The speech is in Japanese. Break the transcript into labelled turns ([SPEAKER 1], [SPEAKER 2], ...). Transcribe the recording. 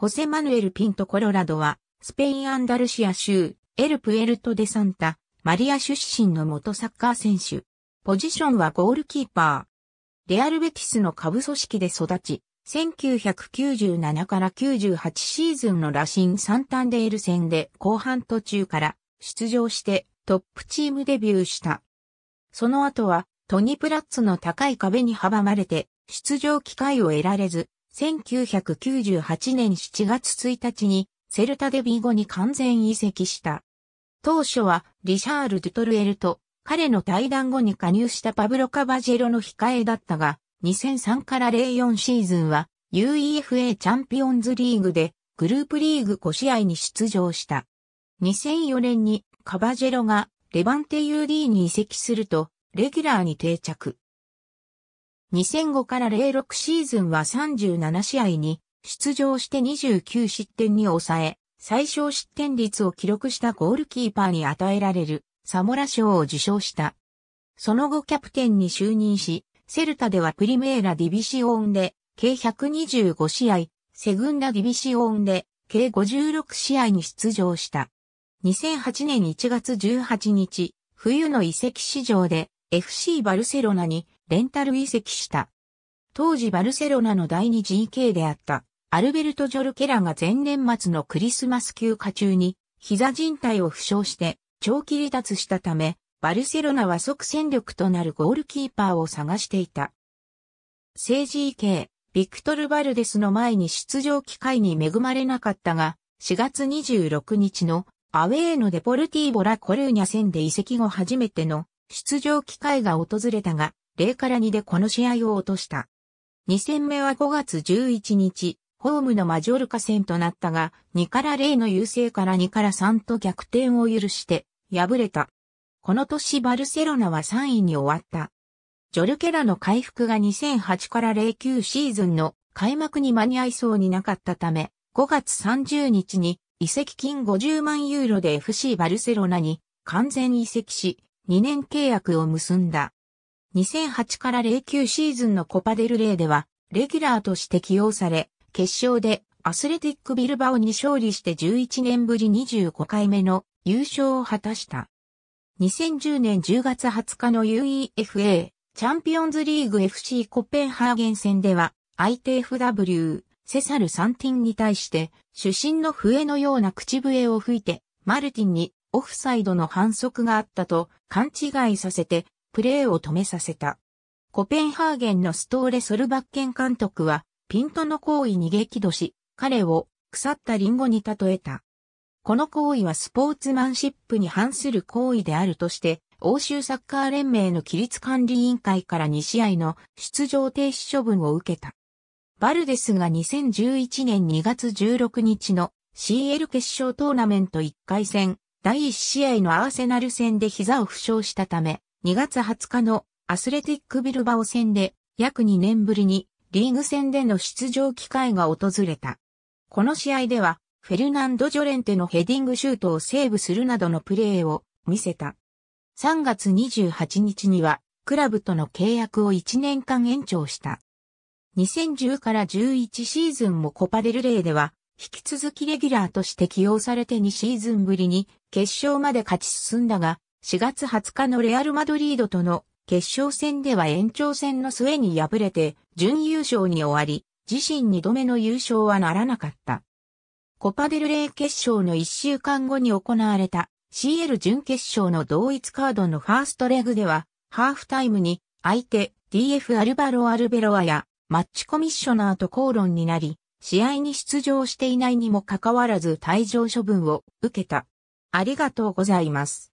[SPEAKER 1] ホセマヌエル・ピント・コロラドは、スペイン・アンダルシア州、エル・プエルト・デ・サンタ、マリア出身の元サッカー選手。ポジションはゴールキーパー。レアル・ベティスの下部組織で育ち、1997から98シーズンのラシン・サンタンデール戦で後半途中から出場してトップチームデビューした。その後はトニプラッツの高い壁に阻まれて出場機会を得られず、1998年7月1日にセルタデビーゴに完全移籍した。当初はリシャール・ドゥトルエルと彼の対談後に加入したパブロ・カバジェロの控えだったが、2003から04シーズンは UEFA チャンピオンズリーグでグループリーグ5試合に出場した。2004年にカバジェロがレバンテ UD に移籍するとレギュラーに定着。2005から06シーズンは37試合に出場して29失点に抑え、最小失点率を記録したゴールキーパーに与えられるサモラ賞を受賞した。その後キャプテンに就任し、セルタではプリメーラディビシオンで計125試合、セグンダディビシオンで計56試合に出場した。2008年1月18日、冬の移籍市場で FC バルセロナにレンタル移籍した。当時バルセロナの第 2GK であったアルベルト・ジョルケラが前年末のクリスマス休暇中に膝靭帯を負傷して長期離脱したため、バルセロナは即戦力となるゴールキーパーを探していた。政治 k ビクトル・バルデスの前に出場機会に恵まれなかったが、4月26日のアウェーのデポルティーボ・ラ・コルーニャ戦で移籍後初めての出場機会が訪れたが、0から2でこの試合を落とした。2戦目は5月11日、ホームのマジョルカ戦となったが、2から0の優勢から2から3と逆転を許して、敗れた。この年バルセロナは3位に終わった。ジョルケラの回復が2008から09シーズンの開幕に間に合いそうになかったため、5月30日に移籍金50万ユーロで FC バルセロナに完全移籍し、2年契約を結んだ。2008から09シーズンのコパデルレイでは、レギュラーとして起用され、決勝でアスレティックビルバオに勝利して11年ぶり25回目の優勝を果たした。2010年10月20日の UEFA チャンピオンズリーグ FC コペンハーゲン戦では ITFW セサル・サンティンに対して主審の笛のような口笛を吹いてマルティンにオフサイドの反則があったと勘違いさせてプレーを止めさせた。コペンハーゲンのストーレ・ソルバッケン監督は、ピントの行為に激怒し、彼を腐ったリンゴに例えた。この行為はスポーツマンシップに反する行為であるとして、欧州サッカー連盟の規律管理委員会から2試合の出場停止処分を受けた。バルデスが2011年2月16日の CL 決勝トーナメント1回戦第1試合のアーセナル戦で膝を負傷したため、2月20日のアスレティックビルバオ戦で約2年ぶりにリーグ戦での出場機会が訪れた。この試合ではフェルナンド・ジョレンテのヘディングシュートをセーブするなどのプレーを見せた。3月28日にはクラブとの契約を1年間延長した。2010から11シーズンもコパデルレーでは引き続きレギュラーとして起用されて2シーズンぶりに決勝まで勝ち進んだが4月20日のレアル・マドリードとの決勝戦では延長戦の末に敗れて準優勝に終わり、自身2度目の優勝はならなかった。コパデルレイ決勝の1週間後に行われた CL 準決勝の同一カードのファーストレグでは、ハーフタイムに相手 DF アルバロ・アルベロアやマッチコミッショナーと口論になり、試合に出場していないにもかかわらず退場処分を受けた。ありがとうございます。